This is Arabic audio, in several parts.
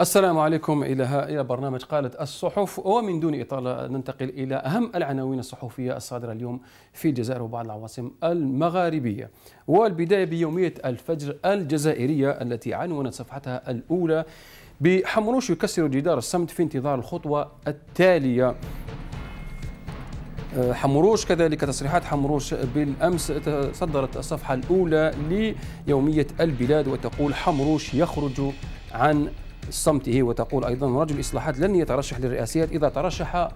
السلام عليكم إلى إلى برنامج قالت الصحف ومن دون إطالة ننتقل إلى أهم العناوين الصحفية الصادرة اليوم في الجزائر وبعض العواصم المغاربية والبداية بيومية الفجر الجزائرية التي عنونت صفحتها الأولى بحمروش يكسر جدار الصمت في انتظار الخطوة التالية آه، حمروش كذلك تصريحات حمروش بالامس صدرت الصفحه الاولى ليوميه البلاد وتقول حمروش يخرج عن صمته وتقول أيضا رجل إصلاحات لن يترشح للرئاسيات إذا ترشح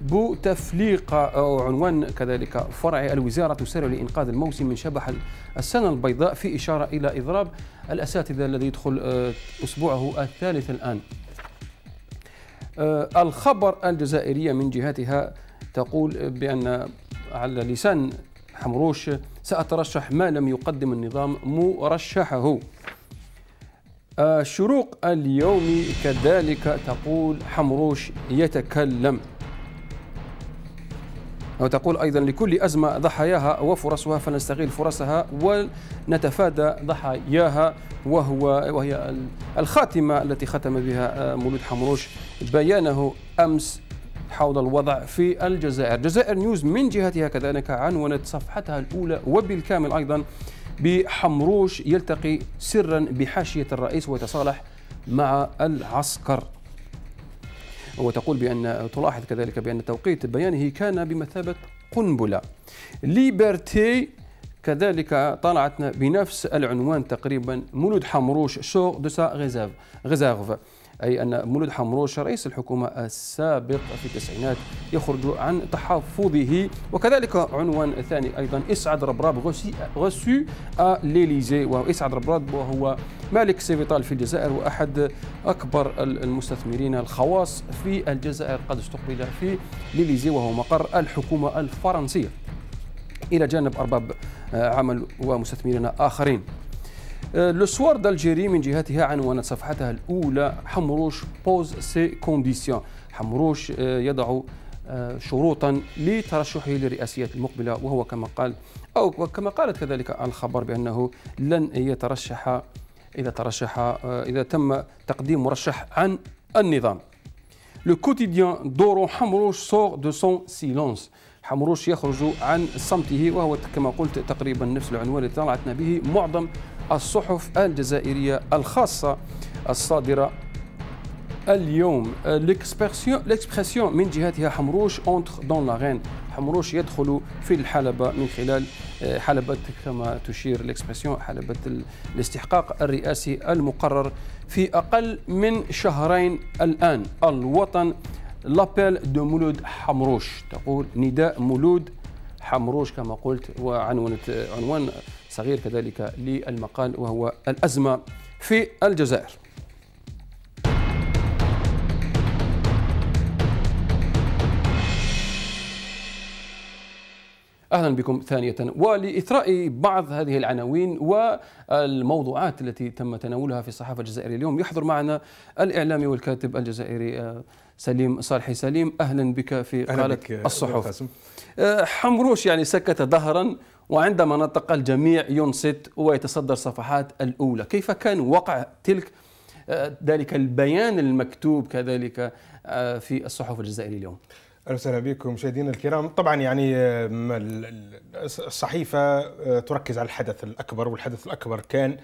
بوتفليقة أو عنوان كذلك فرع الوزارة تسارع لإنقاذ الموسم من شبح السنة البيضاء في إشارة إلى إضراب الأساتذة الذي يدخل آه، أسبوعه الثالث الآن آه، الخبر الجزائرية من جهتها تقول بأن على لسان حمروش سأترشح ما لم يقدم النظام مرشحه آه، شروق اليوم كذلك تقول حمروش يتكلم وتقول أيضا لكل أزمة ضحاياها وفرصها فلنستغل فرصها ونتفادى ضحاياها وهو وهي الخاتمة التي ختم بها آه، مولود حمروش بيانه أمس حول الوضع في الجزائر جزائر نيوز من جهتها كذلك عنونت صفحتها الأولى وبالكامل أيضا بحمروش يلتقي سرا بحاشية الرئيس ويتصالح مع العسكر وتقول بأن تلاحظ كذلك بأن توقيت بيانه كان بمثابة قنبلة ليبرتي كذلك طلعت بنفس العنوان تقريبا مولود حمروش شوغ دو سا غزاف غزاف أي أن مولود حمروش رئيس الحكومة السابق في التسعينات يخرج عن تحفظه وكذلك عنوان ثاني أيضا إسعد ربراب غسو ليليزي وإسعد ربراب وهو مالك سيفيطال في الجزائر وأحد أكبر المستثمرين الخواص في الجزائر قد استقبل في ليليزي وهو مقر الحكومة الفرنسية إلى جانب أرباب عمل ومستثمرين آخرين لوسوار أه، دالجيري من جهتها عنونت صفحتها الأولى حمروش بوز سي كونديسيون حمروش أه، يضع أه، شروطا لترشحه للرئاسيات المقبلة وهو كما قال أو كما قالت كذلك الخبر بأنه لن يترشح إذا ترشح إذا تم تقديم مرشح عن النظام لو كوتيديان دورو حمروش سور دو سون سيلونس حمروش يخرج عن صمته وهو كما قلت تقريبا نفس العنوان اللي طلعتنا به معظم الصحف الجزائرية الخاصة الصادرة اليوم ليكسبرسيون من جهتها حمروش اونتر دون لاغين حمروش يدخل في الحلبة من خلال آه، حلبة كما تشير ليكسبرسيون حلبة الاستحقاق الرئاسي المقرر في أقل من شهرين الآن الوطن لابيل دو مولود حمروش تقول نداء مولود حمروش كما قلت وعنوان عنوان صغير كذلك للمقال وهو الأزمة في الجزائر اهلا بكم ثانيه ولاثراء بعض هذه العناوين والموضوعات التي تم تناولها في الصحافه الجزائريه اليوم يحضر معنا الاعلامي والكاتب الجزائري آه، سليم صالحي سليم اهلا بك في قناه الصحف آه، حمروش يعني سكت ظهرا وعندما نطق الجميع ينصت ويتصدر صفحات الاولى كيف كان وقع تلك آه، ذلك البيان المكتوب كذلك آه، في الصحف الجزائريه اليوم اهلا وسهلا بكم مشاهدينا الكرام طبعا يعني الصحيفه تركز على الحدث الاكبر والحدث الاكبر كان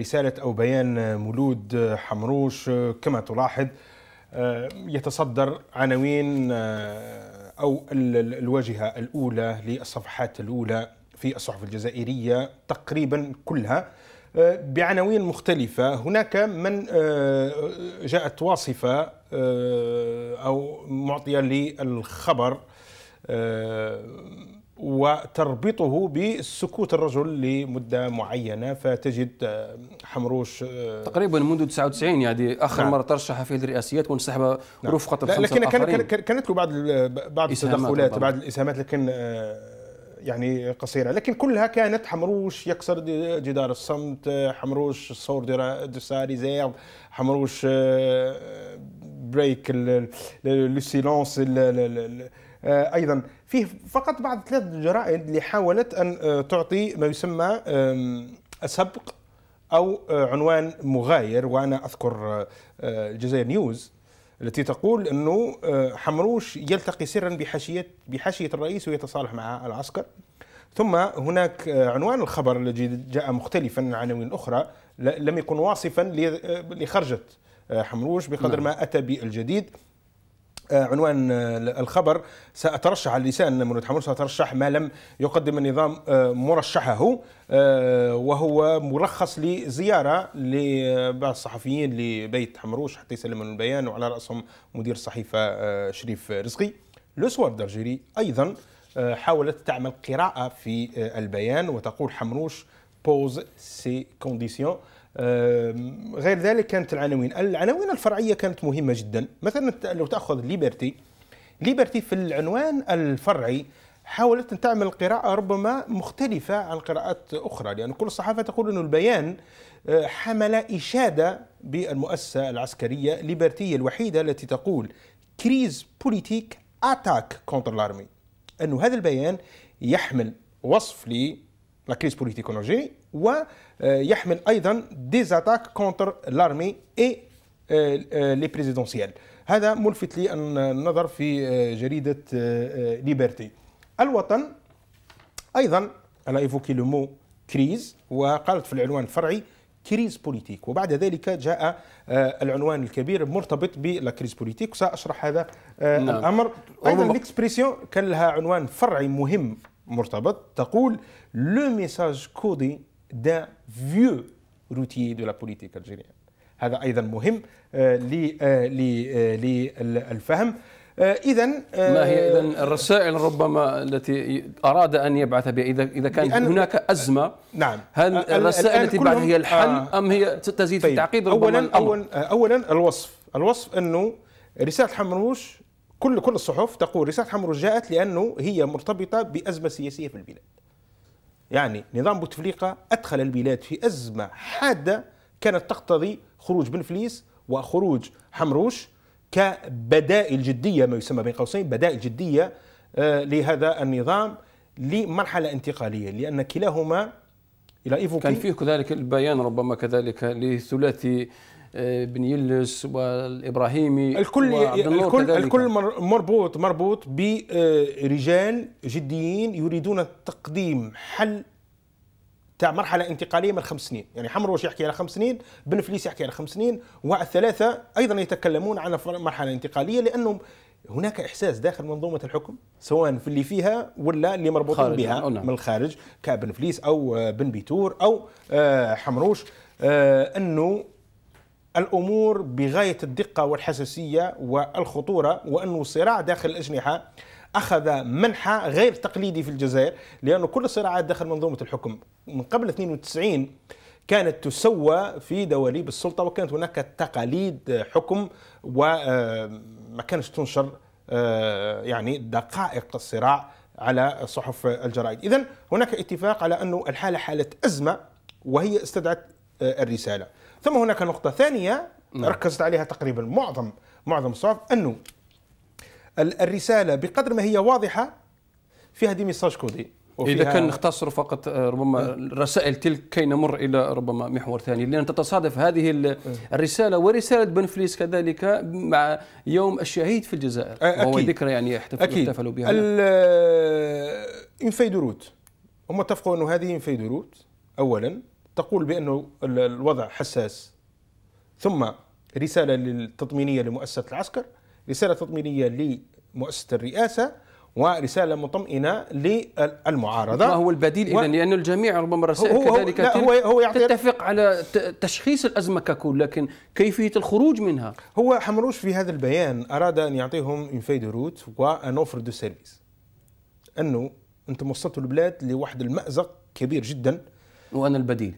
رساله او بيان مولود حمروش كما تلاحظ آه، يتصدر عناوين آه، أو الواجهة الأولى للصفحات الأولى في الصحف الجزائرية تقريبا كلها آه، بعناوين مختلفة هناك من جاءت واصفة أو معطية للخبر وتربطه بسكوت الرجل لمدة معينة فتجد آه، حمروش آه، تقريبا منذ 99 يعني آخر نعم. مرة ترشح في الرئاسيات كنت وانسحب نعم. رفقة لا لكن كان كانت له بعض بعض التدخلات بعض الإسهامات لكن آه، يعني قصيرة لكن كلها كانت حمروش يكسر جدار الصمت حمروش صور دو ريزيرف حمروش بريك لو سيلونس آه، ايضا فيه فقط بعض ثلاث جرائد اللي حاولت ان آه، تعطي ما يسمى سبق او آه، عنوان مغاير وانا اذكر الجزائر نيوز التي تقول انه حمروش يلتقي سرا بحاشيه بحاشيه الرئيس ويتصالح مع العسكر ثم هناك عنوان الخبر الذي جاء مختلفا عن عناوين اخرى لم يكن واصفا لخرجه حمروش بقدر نعم. ما اتى بالجديد آه، عنوان آه، الخبر سأترشح على لسان منود حمور سأترشح ما لم يقدم النظام آه، مرشحه وهو ملخص لزيارة لبعض الصحفيين لبيت حمروش حتى يسلمون البيان وعلى رأسهم مدير الصحيفة شريف رزقي لوسوار درجيري أيضا حاولت تعمل قراءة في البيان وتقول حمروش بوز سي كونديسيون غير ذلك كانت العناوين العناوين الفرعيه كانت مهمه جدا مثلا لو تاخذ ليبرتي ليبرتي في العنوان الفرعي حاولت أن تعمل قراءة ربما مختلفة عن قراءات أخرى لأن يعني كل الصحافة تقول أن البيان أه، حمل إشادة بالمؤسسة العسكرية ليبرتية الوحيدة التي تقول كريز بوليتيك أتاك كونتر لارمي انه هذا البيان يحمل وصف لا كريز ويحمل ايضا ديزاتاك كونتر لارمي اي لي بريزيدونسيال هذا ملفت لي النظر في آه، جريده ليبرتي آه، آه، الوطن ايضا انا ايفوكي لو مو كريز وقالت في العنوان الفرعي كريز بوليتيك وبعد ذلك جاء العنوان الكبير مرتبط كريز بوليتيك ساشرح هذا نعم. الامر ايضا ليكسبريسيون كان لها عنوان فرعي مهم مرتبط تقول لو ميساج كودي d'un vieux routier de la politique algérienne هذا أيضا مهم آه، للفهم آه، آه، اذا ما هي اذا الرسائل ربما التي اراد ان يبعث بها اذا اذا كان هناك ازمه نعم هل الرسائل التي بعثها هي الحل ام هي تزيد طيب في التعقيد ربما اولا الأمر؟ اولا الوصف الوصف انه رساله حمروش كل كل الصحف تقول رساله حمروش جاءت لانه هي مرتبطه بازمه سياسيه في البلاد يعني نظام بوتفليقة أدخل البلاد في أزمة حادة كانت تقتضي خروج بن فليس وخروج حمروش كبدائل جدية ما يسمى بين قوسين بدائل جدية آه، لهذا النظام لمرحلة انتقالية لأن كلاهما إلى إيفوكي كان فيه كذلك البيان ربما كذلك لثلاثي آه، بن يلس والابراهيمي الكل الكل الكل مربوط مربوط برجال جديين يريدون تقديم حل تاع مرحله انتقاليه من خمس سنين يعني حمروش يحكي على خمس سنين بن فليس يحكي على خمس سنين والثلاثه ايضا يتكلمون عن مرحله انتقاليه لانهم هناك احساس داخل منظومه الحكم سواء في اللي فيها ولا اللي مربوطين بها نعم. من الخارج كابن فليس او بن بيتور او آه، حمروش آه، انه الامور بغايه الدقه والحساسيه والخطوره وانه الصراع داخل الاجنحه اخذ منحى غير تقليدي في الجزائر لانه كل الصراعات داخل منظومه الحكم من قبل 92 كانت تسوى في دواليب السلطه وكانت هناك تقاليد حكم وما آه، كانش تنشر آه، يعني دقائق الصراع على صحف الجرائد اذا هناك اتفاق على انه الحاله حاله ازمه وهي استدعت آه، الرساله ثم هناك نقطة ثانية نعم. ركزت عليها تقريبا معظم معظم الصحف أنه الرسالة بقدر ما هي واضحة فيها دي ميساج كودي اذا كان نختصر فقط آه، ربما الرسائل تلك كي نمر الى ربما محور ثاني لان تتصادف هذه إيه. الرساله ورساله بنفليس كذلك مع يوم الشهيد في الجزائر آه، وهو ذكرى يعني احتفلوا بها أكيد آه، انفيدروت هم اتفقوا انه هذه انفيدروت اولا تقول بأنه الوضع حساس ثم رسالة للتطمينيه لمؤسسة العسكر رسالة تطمينية لمؤسسة الرئاسة ورسالة مطمئنة للمعارضة ما هو البديل و... لأن الجميع ربما الرسائل هو كذلك هو هو, يعطي تتفق على تشخيص الأزمة ككل لكن كيفية الخروج منها هو حمروش في هذا البيان أراد أن يعطيهم إن في روت وأن أوفر دو سيرفيس أنه أنتم وصلتوا البلاد لواحد المأزق كبير جدا وأنا البديل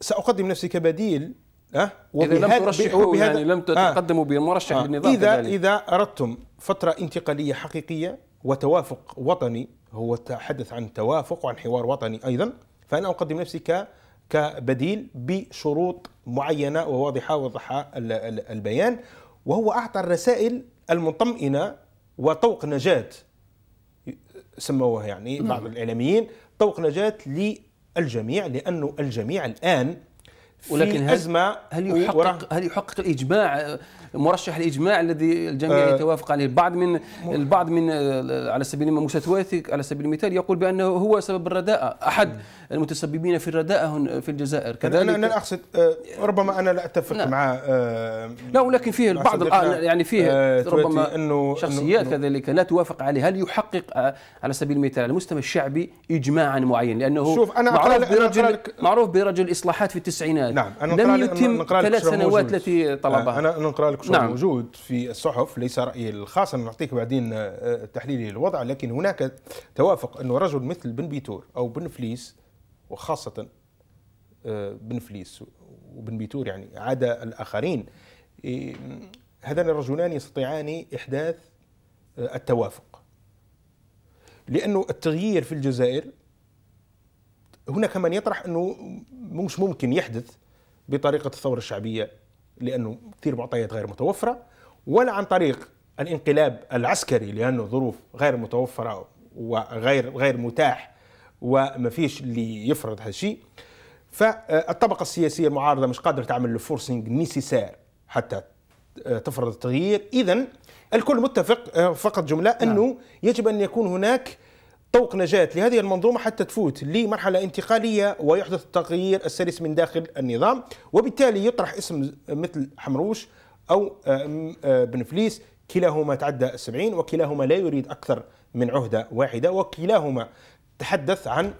سأقدم نفسي كبديل أه؟ إذا لم ترشحوا يعني لم تقدموا آه بمرشح آه للنظام إذا كذلك. إذا أردتم فترة انتقالية حقيقية وتوافق وطني هو تحدث عن توافق وعن حوار وطني أيضا فأنا أقدم نفسي ك كبديل بشروط معينة وواضحة وضحها البيان وهو أعطى الرسائل المطمئنة وطوق نجاة سموها يعني نعم. بعض الإعلاميين طوق نجاة الجميع لأنه الجميع الآن في ولكن هل أزمة هل يحقق هل يحقق الإجماع مرشح الإجماع الذي الجميع آه. يتوافق عليه البعض من البعض من آه، على سبيل المثال على سبيل المثال يقول بأنه هو سبب الرداءة أحد المتسببين في الرداءة في الجزائر كذلك أنا, أنا أقصد آه، ربما أنا لا أتفق نعم. مع آه، لا ولكن فيه بعض يعني فيه آه، ربما إنه شخصيات إنه كذلك لا توافق عليه هل يحقق على سبيل المثال على المستوى الشعبي إجماعا معين لأنه شوف أنا معروف برجل معروف برجل إصلاحات في التسعينات نعم أنا لم يتم ثلاث سنوات التي طلبها أنا نقرأ لك شو نعم. موجود في الصحف ليس رأيي الخاص نعطيك بعدين تحليلي للوضع لكن هناك توافق أنه رجل مثل بن بيتور أو بن فليس وخاصة آه، بن فليس وبن بيتور يعني عدا الآخرين هذان الرجلان يستطيعان إحداث آه، التوافق لأنه التغيير في الجزائر هناك من يطرح أنه مش ممكن يحدث بطريقة الثورة الشعبية لأنه كثير معطيات غير متوفرة ولا عن طريق الانقلاب العسكري لأنه ظروف غير متوفرة وغير غير متاح وما فيش اللي يفرض هالشيء فالطبقه السياسيه المعارضه مش قادره تعمل الفورسينج نيسيسير حتى آه، تفرض التغيير اذا الكل متفق آه، فقط جمله نعم. انه نعم. يجب ان يكون هناك طوق نجاة لهذه المنظومة حتى تفوت لمرحلة انتقالية ويحدث التغيير السلس من داخل النظام وبالتالي يطرح اسم مثل حمروش أو آه، بن فليس كلاهما تعدى السبعين وكلاهما لا يريد أكثر من عهدة واحدة وكلاهما تحدث عن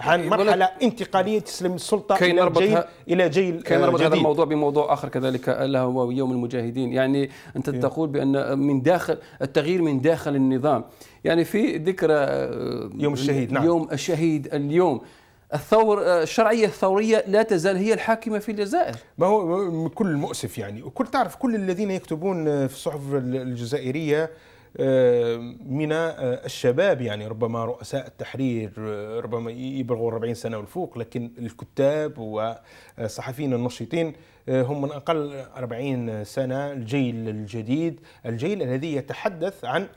عن مرحله انتقاليه تسلم السلطه كي الى جيل الى جيل كي نربط هذا الموضوع بموضوع اخر كذلك الا هو يوم المجاهدين يعني انت إيه. تقول بان من داخل التغيير من داخل النظام يعني في ذكرى آه، يوم الشهيد نعم يوم الشهيد اليوم الثور آه، الشرعية الثورية لا تزال هي الحاكمة في الجزائر ما هو كل مؤسف يعني وكل تعرف كل الذين يكتبون آه، في الصحف الجزائرية آه، من آه، الشباب يعني ربما رؤساء التحرير آه، ربما يبلغوا 40 سنة والفوق لكن الكتاب والصحفيين النشيطين هم من أقل 40 سنة الجيل الجديد الجيل الذي يتحدث عن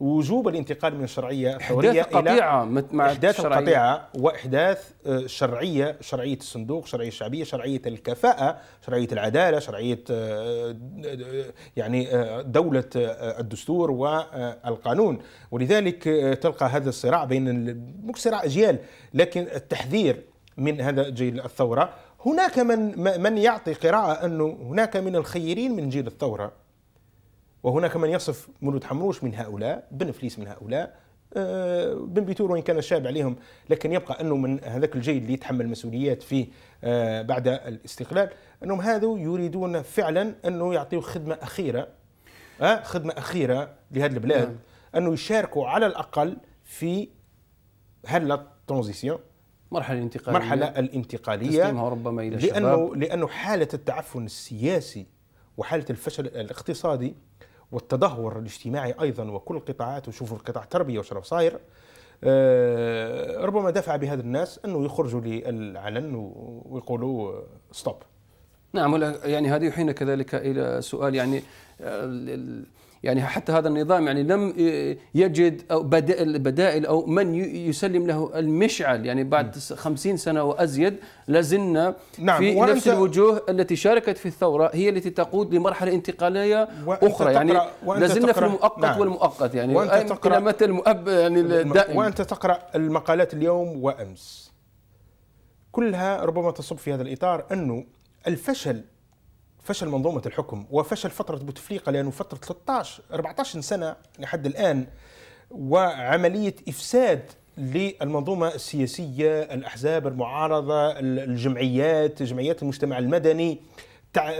وجوب الانتقال من الشرعيه الثوريه الى قطيعه مع احداث قطيعه واحداث آه، شرعيه شرعيه الصندوق شرعيه الشعبيه شرعيه الكفاءه شرعيه العداله شرعيه آه، آه، يعني دوله الدستور والقانون ولذلك تلقى هذا الصراع بين صراع اجيال لكن التحذير من هذا جيل الثوره هناك من من يعطي قراءه انه هناك من الخيرين من جيل الثوره وهناك من يصف مولود حمروش من هؤلاء بن فليس من هؤلاء آه، بن بيتور وان كان الشاب عليهم لكن يبقى انه من هذاك الجيل اللي يتحمل مسؤوليات فيه آه، بعد الاستقلال انهم هذو يريدون فعلا انه يعطيوا خدمه اخيره آه، خدمه اخيره لهذه البلاد نعم. انه يشاركوا على الاقل في هلا ترانزيسيون مرحلة الانتقالية مرحلة الانتقالية تسليمها ربما إلى لأنه الشباب لأنه حالة التعفن السياسي وحالة الفشل الاقتصادي والتدهور الاجتماعي أيضا وكل القطاعات وشوفوا القطاع التربية وش راه صاير آه، ربما دفع بهذا الناس أنه يخرجوا للعلن ويقولوا ستوب آه، نعم يعني هذا يحيينا كذلك إلى سؤال يعني آه، يعني حتى هذا النظام يعني لم يجد أو بدائل أو من يسلم له المشعل يعني بعد خمسين سنة وأزيد لازلنا نعم في نفس الوجوه التي شاركت في الثورة هي التي تقود لمرحلة انتقالية أخرى يعني لازلنا في المؤقت نعم والمؤقت يعني وأنت تقرأ إلى متى المؤب يعني الدائم وأنت تقرأ المقالات اليوم وأمس كلها ربما تصب في هذا الإطار أنه الفشل فشل منظومه الحكم وفشل فتره بوتفليقه لانه فتره 13 14 سنه لحد الان وعمليه افساد للمنظومه السياسيه، الاحزاب، المعارضه، الجمعيات، جمعيات المجتمع المدني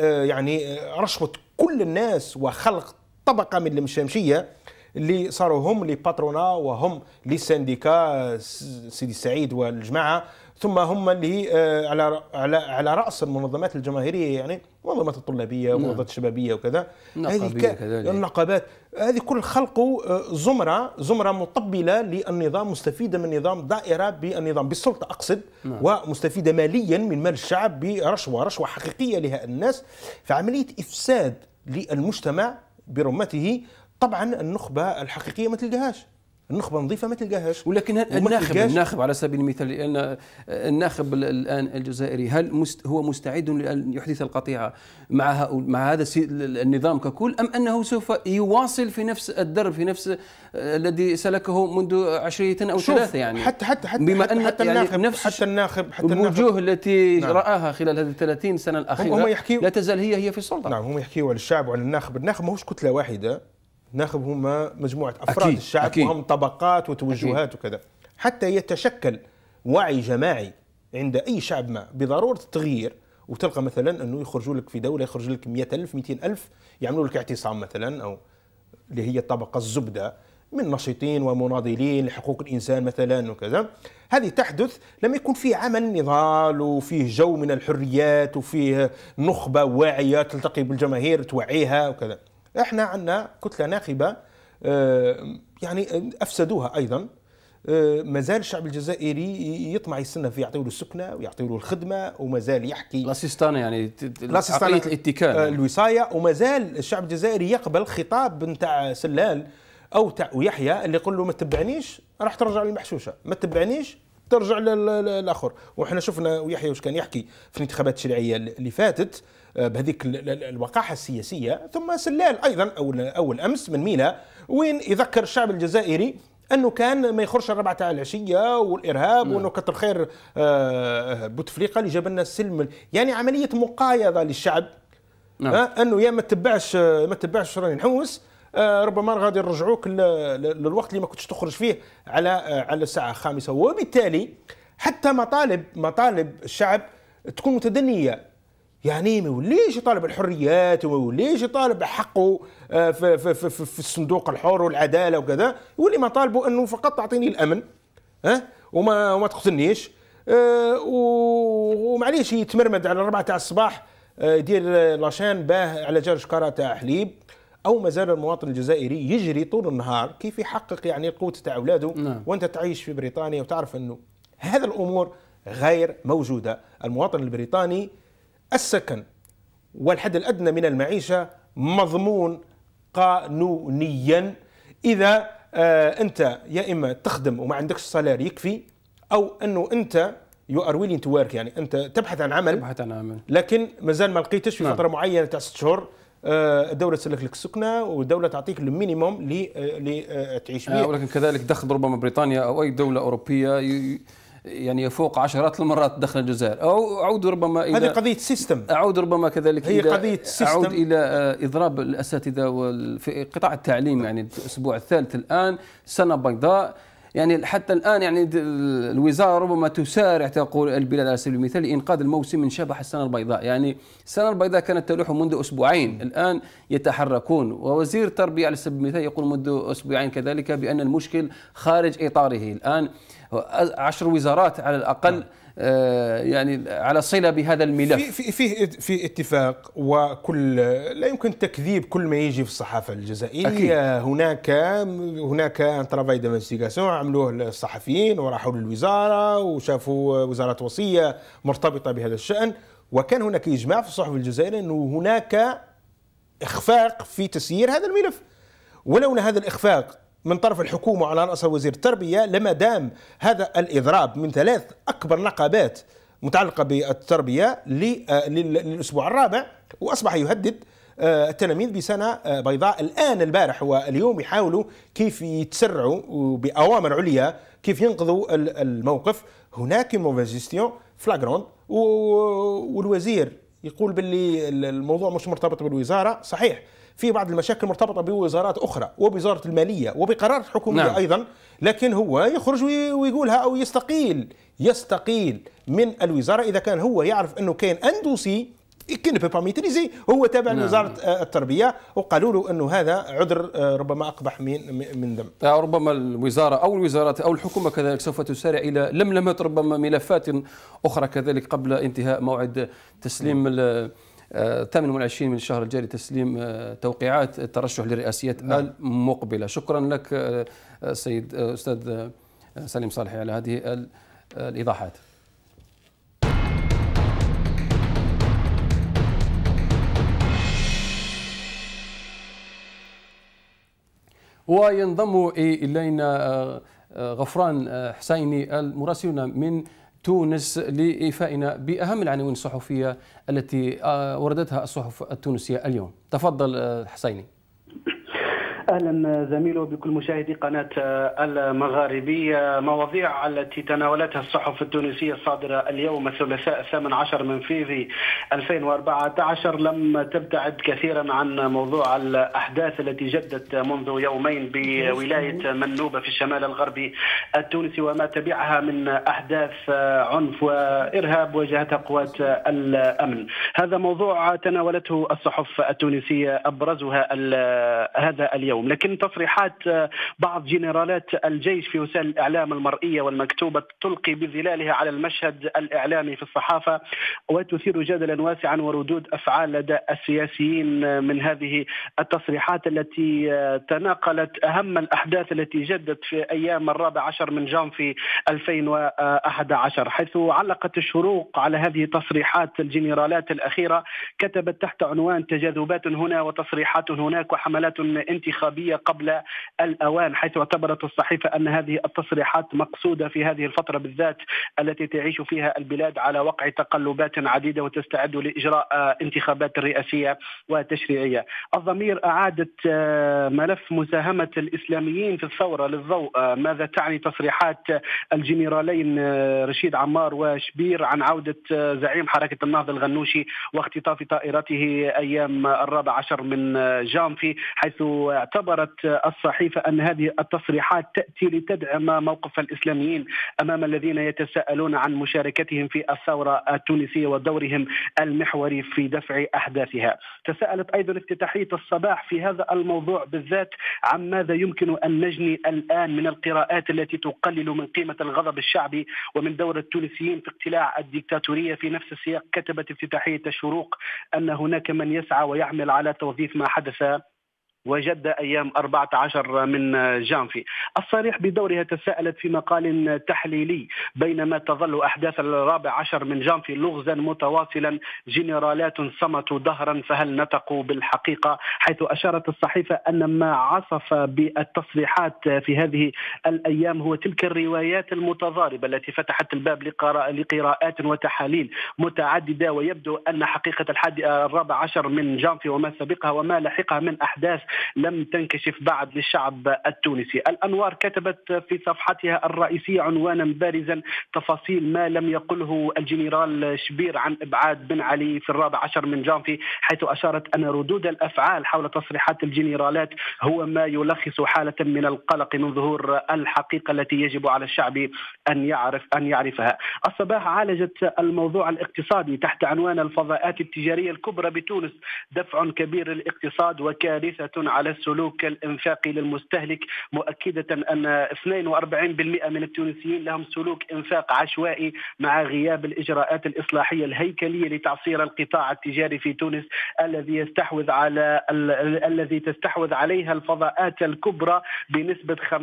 يعني رشوه كل الناس وخلق طبقه من المشامشيه اللي صاروا هم لي باترونا وهم لي سنديكا سيدي سعيد والجماعه ثم هم اللي آه، على على على راس المنظمات الجماهيريه يعني منظمات الطلابيه نعم. ومنظمات الشبابيه وكذا هذه النقابات هذه كل خلقوا آه، زمره زمره مطبله للنظام مستفيده من النظام دائره بالنظام بالسلطه اقصد نعم. ومستفيده ماليا من مال الشعب برشوه رشوه حقيقيه لها الناس فعمليه افساد للمجتمع برمته طبعا النخبه الحقيقيه ما تلقاهاش النخبه نظيفه ما تلقاهاش ولكن الناخب الناخب على سبيل المثال لان الناخب الان الجزائري هل مست هو مستعد لان يحدث القطيعه مع مع هذا النظام ككل ام انه سوف يواصل في نفس الدرب في نفس آه، الذي سلكه منذ عشريه او ثلاثه يعني حتى حتى حتى بما حتى ان حتى يعني الناخب نفس حتى الناخب حتى الوجوه التي نعم. راها خلال هذه 30 سنه الاخيره هم, يحكيو لا تزال هي هي في السلطه نعم هم يحكيوا على الشعب وعلى الناخب الناخب ماهوش كتله واحده ناخذ هما مجموعه افراد أكيد الشعب أكيد وهم طبقات وتوجهات أكيد وكذا حتى يتشكل وعي جماعي عند اي شعب ما بضروره التغيير وتلقى مثلا انه يخرجوا لك في دوله يخرج لك 100000 200000 يعملوا لك اعتصام مثلا او اللي هي الطبقه الزبده من نشيطين ومناضلين لحقوق الانسان مثلا وكذا هذه تحدث لما يكون في عمل نضال وفيه جو من الحريات وفيه نخبه واعيه تلتقي بالجماهير توعيها وكذا احنا عندنا كتله ناخبه آه، يعني افسدوها ايضا آه، مازال الشعب الجزائري يطمع يستنى في يعطيوا له السكنه ويعطيوا له الخدمه ومازال يحكي لاسيستانا يعني لاسيستانه الاتكال الوصايه آه، ومازال الشعب الجزائري يقبل خطاب نتاع سلال او تاع ويحيى اللي يقول له ما تبعنيش راح ترجع للمحشوشه ما تبعنيش ترجع للاخر وحنا شفنا ويحيى واش كان يحكي في الانتخابات الشرعيه اللي فاتت آه، بهذيك الوقاحه السياسيه ثم سلال ايضا اول اول امس من مينا وين يذكر الشعب الجزائري انه كان ما يخرجش الربعه تاع العشيه والارهاب نعم. وانه كتر خير آه، بوتفليقه اللي جاب لنا السلم يعني عمليه مقايضه للشعب نعم. انه يا ما تبعش ما تبعش راني نحوس آه، ربما غادي يرجعوك للوقت اللي ما كنتش تخرج فيه على على الساعه الخامسه وبالتالي حتى مطالب مطالب الشعب تكون متدنيه يعني ما يوليش يطالب الحريات وما يوليش يطالب بحقه آه، في, في, في, في الصندوق الحر والعداله وكذا يولي مطالبه انه فقط تعطيني الامن ها وما وما تقتلنيش آه، ومعليش يتمرمد على الربعة تاع الصباح آه، يدير لاشان باه على جال شكاره تاع حليب او مازال المواطن الجزائري يجري طول النهار كيف يحقق يعني القوت تاع اولاده نعم. وانت تعيش في بريطانيا وتعرف انه هذا الامور غير موجوده المواطن البريطاني السكن والحد الأدنى من المعيشة مضمون قانونيا إذا آه أنت يا إما تخدم وما عندكش سالار يكفي أو أنه أنت يو ار ويلين تو ورك يعني انت تبحث عن عمل تبحث عن عمل لكن مازال ما لقيتش في نعم. فتره معينه تاع ست شهور آه، الدوله تسلك لك السكنه والدوله تعطيك المينيموم اللي آه، آه، تعيش به آه ولكن كذلك دخل ربما بريطانيا او اي دوله اوروبيه يعني يفوق عشرات المرات دخل الجزائر او اعود ربما الى هذه قضيه سيستم اعود ربما كذلك هي إلى قضيه سيستم اعود الى آه، اضراب الاساتذه في قطاع التعليم يعني الاسبوع الثالث الان سنه بيضاء يعني حتى الان يعني الوزاره ربما تسارع تقول البلاد على سبيل المثال لانقاذ الموسم من شبح السنه البيضاء، يعني السنه البيضاء كانت تلوح منذ اسبوعين، الان يتحركون ووزير التربيه على سبيل المثال يقول منذ اسبوعين كذلك بان المشكل خارج اطاره، الان عشر وزارات على الاقل م. آه، يعني على صله بهذا الملف في في في اتفاق وكل لا يمكن تكذيب كل ما يجي في الصحافه الجزائريه أكيد. هناك هناك ترافاي دانفستيغاسيون عملوه الصحفيين وراحوا للوزاره وشافوا وزاره وصيه مرتبطه بهذا الشان وكان هناك اجماع في الصحف الجزائريه انه هناك اخفاق في تسيير هذا الملف ولولا هذا الاخفاق من طرف الحكومة على رأسها وزير التربية لما دام هذا الإضراب من ثلاث أكبر نقابات متعلقة بالتربية آه، للأسبوع الرابع وأصبح يهدد آه، التلاميذ بسنه آه، بيضاء الان البارح واليوم يحاولوا كيف يتسرعوا باوامر عليا كيف ينقذوا الموقف هناك موفيزيستيون فلاغرون والوزير يقول باللي الموضوع مش مرتبط بالوزاره صحيح في بعض المشاكل مرتبطه بوزارات اخرى وبوزاره الماليه وبقرارات حكوميه نعم. ايضا لكن هو يخرج ويقولها او يستقيل يستقيل من الوزاره اذا كان هو يعرف انه كان اندوسي هو تابع نعم. لوزاره آه، التربيه وقالوا له انه هذا عذر آه، ربما اقبح من من ذنب. آه، ربما الوزاره او الوزارات او الحكومه كذلك سوف تسارع الى لملمة ربما ملفات اخرى كذلك قبل انتهاء موعد تسليم نعم. 28 من الشهر الجاري تسليم آه، توقيعات الترشح لرئاسية نعم. المقبلة شكرا لك آه، سيد آه، أستاذ سليم صالحي على هذه الإيضاحات وينضم إلينا غفران حسيني مراسلنا من تونس لإيفائنا بأهم العناوين الصحفية التي آه، وردتها الصحف التونسية اليوم تفضل آه، حسيني اهلا زميلي بكل مشاهدي قناه المغاربيه مواضيع التي تناولتها الصحف التونسيه الصادره اليوم الثلاثاء 18 من فيفي 2014 لم تبتعد كثيرا عن موضوع الاحداث التي جدت منذ يومين بولايه منوبه في الشمال الغربي التونسي وما تبعها من احداث عنف وارهاب واجهتها قوات الامن هذا موضوع تناولته الصحف التونسيه ابرزها هذا اليوم اليوم لكن تصريحات آه، بعض جنرالات الجيش في وسائل الإعلام المرئية والمكتوبة تلقي بظلالها على المشهد الإعلامي في الصحافة وتثير جدلا واسعا وردود أفعال لدى السياسيين آه، من هذه التصريحات التي آه، تناقلت أهم الأحداث التي جدت في أيام الرابع عشر من جان في 2011 حيث علقت الشروق على هذه تصريحات الجنرالات الأخيرة كتبت تحت عنوان تجاذبات هنا وتصريحات هناك وحملات انتخابية العربية قبل الأوان حيث اعتبرت الصحيفة أن هذه التصريحات مقصودة في هذه الفترة بالذات التي تعيش فيها البلاد على وقع تقلبات عديدة وتستعد لإجراء انتخابات رئاسية وتشريعية الضمير أعادت آه، ملف مساهمة الإسلاميين في الثورة للضوء آه، ماذا تعني تصريحات الجنرالين آه، رشيد عمار وشبير عن عودة زعيم حركة النهضة الغنوشي واختطاف طائرته أيام الرابع عشر من جانفي حيث اعتبرت الصحيفة أن هذه التصريحات تأتي لتدعم موقف الإسلاميين أمام الذين يتساءلون عن مشاركتهم في الثورة التونسية ودورهم المحوري في دفع أحداثها تساءلت أيضا افتتاحية الصباح في هذا الموضوع بالذات عن ماذا يمكن أن نجني الآن من القراءات التي تقلل من قيمة الغضب الشعبي ومن دور التونسيين في اقتلاع الديكتاتورية في نفس السياق كتبت افتتاحية الشروق أن هناك من يسعى ويعمل على توظيف ما حدث وجد أيام 14 من جانفي الصريح بدورها تساءلت في مقال تحليلي بينما تظل أحداث الرابع عشر من جانفي لغزا متواصلا جنرالات صمتوا دهرا فهل نطقوا بالحقيقة حيث أشارت الصحيفة أن ما عصف بالتصريحات في هذه الأيام هو تلك الروايات المتضاربة التي فتحت الباب لقراءات وتحاليل متعددة ويبدو أن حقيقة الحادي الرابع عشر من جانفي وما سبقها وما لحقها من أحداث لم تنكشف بعد للشعب التونسي الأنوار كتبت في صفحتها الرئيسية عنوانا بارزا تفاصيل ما لم يقله الجنرال شبير عن إبعاد بن علي في الرابع عشر من جانفي حيث أشارت أن ردود الأفعال حول تصريحات الجنرالات هو ما يلخص حالة من القلق من ظهور الحقيقة التي يجب على الشعب أن يعرف أن يعرفها الصباح عالجت الموضوع الاقتصادي تحت عنوان الفضاءات التجارية الكبرى بتونس دفع كبير للاقتصاد وكارثة على السلوك الانفاقي للمستهلك مؤكدة أن 42% من التونسيين لهم سلوك انفاق عشوائي مع غياب الإجراءات الإصلاحية الهيكلية لتعصير القطاع التجاري في تونس الذي يستحوذ على الذي تستحوذ عليها الفضاءات الكبرى بنسبة 50%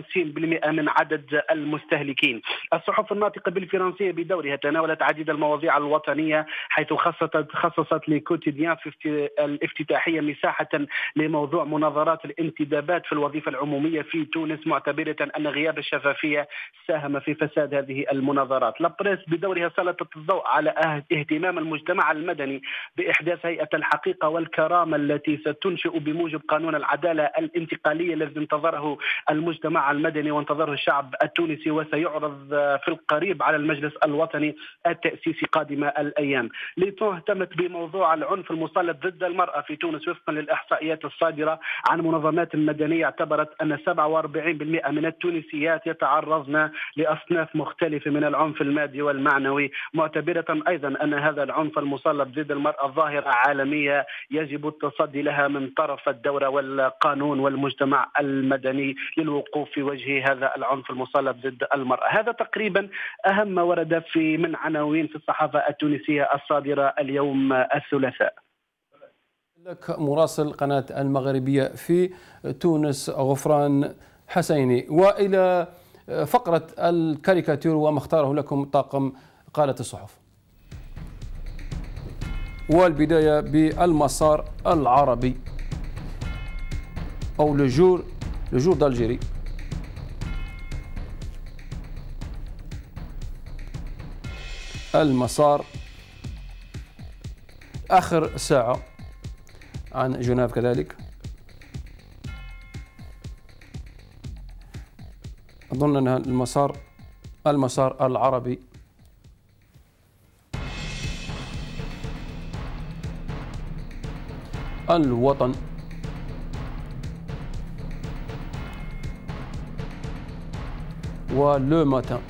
من عدد المستهلكين الصحف الناطقة بالفرنسية بدورها تناولت عديد المواضيع الوطنية حيث خصصت خصصت لكوتيديان في الافتتاحية مساحة لموضوع مناطق نظرات الانتدابات في الوظيفة العمومية في تونس معتبرة أن غياب الشفافية ساهم في فساد هذه المناظرات لابريس بدورها سلطت الضوء على أه- اهتمام المجتمع المدني بإحداث هيئة الحقيقة والكرامة التي ستنشئ بموجب قانون العدالة الانتقالية الذي انتظره المجتمع المدني وانتظره الشعب التونسي وسيعرض في القريب على المجلس الوطني التأسيسي قادم الأيام ليتو اهتمت بموضوع العنف المسلط ضد المرأة في تونس وفقا للإحصائيات الصادرة عن منظمات مدنية اعتبرت أن 47% من التونسيات يتعرضن لأصناف مختلفة من العنف المادي والمعنوي معتبرة أيضا أن هذا العنف المسلط ضد المرأة ظاهرة عالمية يجب التصدي لها من طرف الدورة والقانون والمجتمع المدني للوقوف في وجه هذا العنف المسلط ضد المرأة هذا تقريبا أهم ما ورد في من عناوين في الصحافة التونسية الصادرة اليوم الثلاثاء لك مراسل قناة المغربية في تونس غفران حسيني وإلى فقرة الكاريكاتير وما اختاره لكم طاقم قالة الصحف والبداية بالمسار العربي أو لجور لجور دالجيري المسار آخر ساعة عن جناف كذلك أظن أنها المسار المسار العربي الوطن ولو ماتان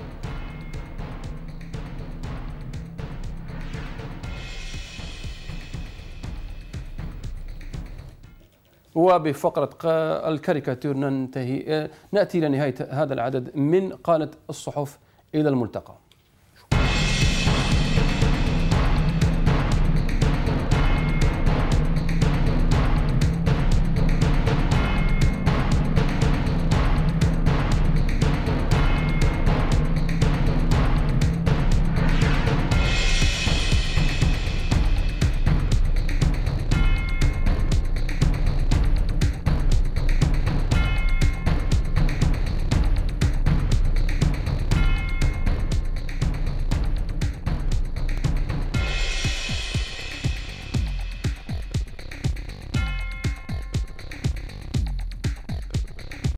وبفقرة الكاريكاتير ننتهي آه، نأتي إلى نهاية هذا العدد من قالة الصحف إلى الملتقى